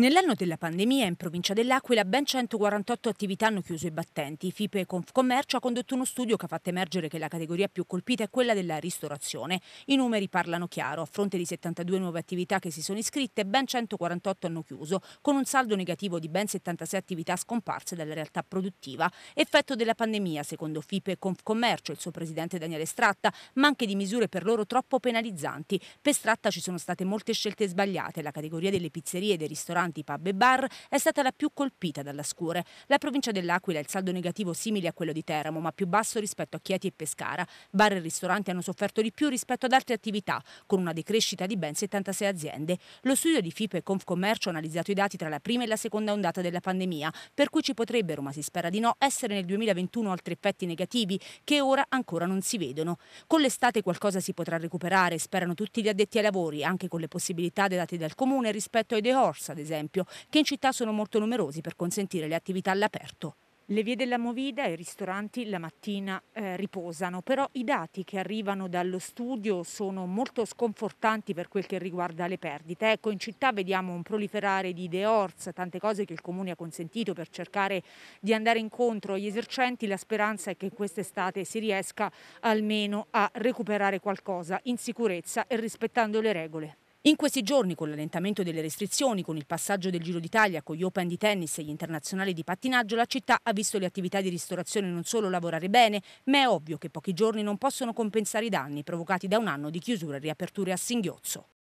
Nell'anno della pandemia in provincia dell'Aquila ben 148 attività hanno chiuso i battenti. FIPE Confcommercio ha condotto uno studio che ha fatto emergere che la categoria più colpita è quella della ristorazione. I numeri parlano chiaro. A fronte di 72 nuove attività che si sono iscritte, ben 148 hanno chiuso, con un saldo negativo di ben 76 attività scomparse dalla realtà produttiva. Effetto della pandemia, secondo FIPE Confcommercio, il suo presidente Daniele Stratta, ma anche di misure per loro troppo penalizzanti. Per Stratta ci sono state molte scelte sbagliate. La categoria delle pizzerie e dei ristoranti ristoranti, pub e bar è stata la più colpita dalla scure. La provincia dell'Aquila ha il saldo negativo simile a quello di Teramo, ma più basso rispetto a Chieti e Pescara. Bar e ristoranti hanno sofferto di più rispetto ad altre attività, con una decrescita di ben 76 aziende. Lo studio di FIPE e Confcommercio ha analizzato i dati tra la prima e la seconda ondata della pandemia, per cui ci potrebbero, ma si spera di no, essere nel 2021 altri effetti negativi che ora ancora non si vedono. Con l'estate qualcosa si potrà recuperare, sperano tutti gli addetti ai lavori, anche con le possibilità date dal comune rispetto ai The Horse, ad esempio esempio, che in città sono molto numerosi per consentire le attività all'aperto. Le vie della Movida e i ristoranti la mattina eh, riposano, però i dati che arrivano dallo studio sono molto sconfortanti per quel che riguarda le perdite. Ecco, in città vediamo un proliferare di deors, tante cose che il comune ha consentito per cercare di andare incontro agli esercenti. La speranza è che quest'estate si riesca almeno a recuperare qualcosa in sicurezza e rispettando le regole. In questi giorni, con l'allentamento delle restrizioni, con il passaggio del Giro d'Italia, con gli Open di tennis e gli internazionali di pattinaggio, la città ha visto le attività di ristorazione non solo lavorare bene, ma è ovvio che pochi giorni non possono compensare i danni provocati da un anno di chiusure e riaperture a singhiozzo.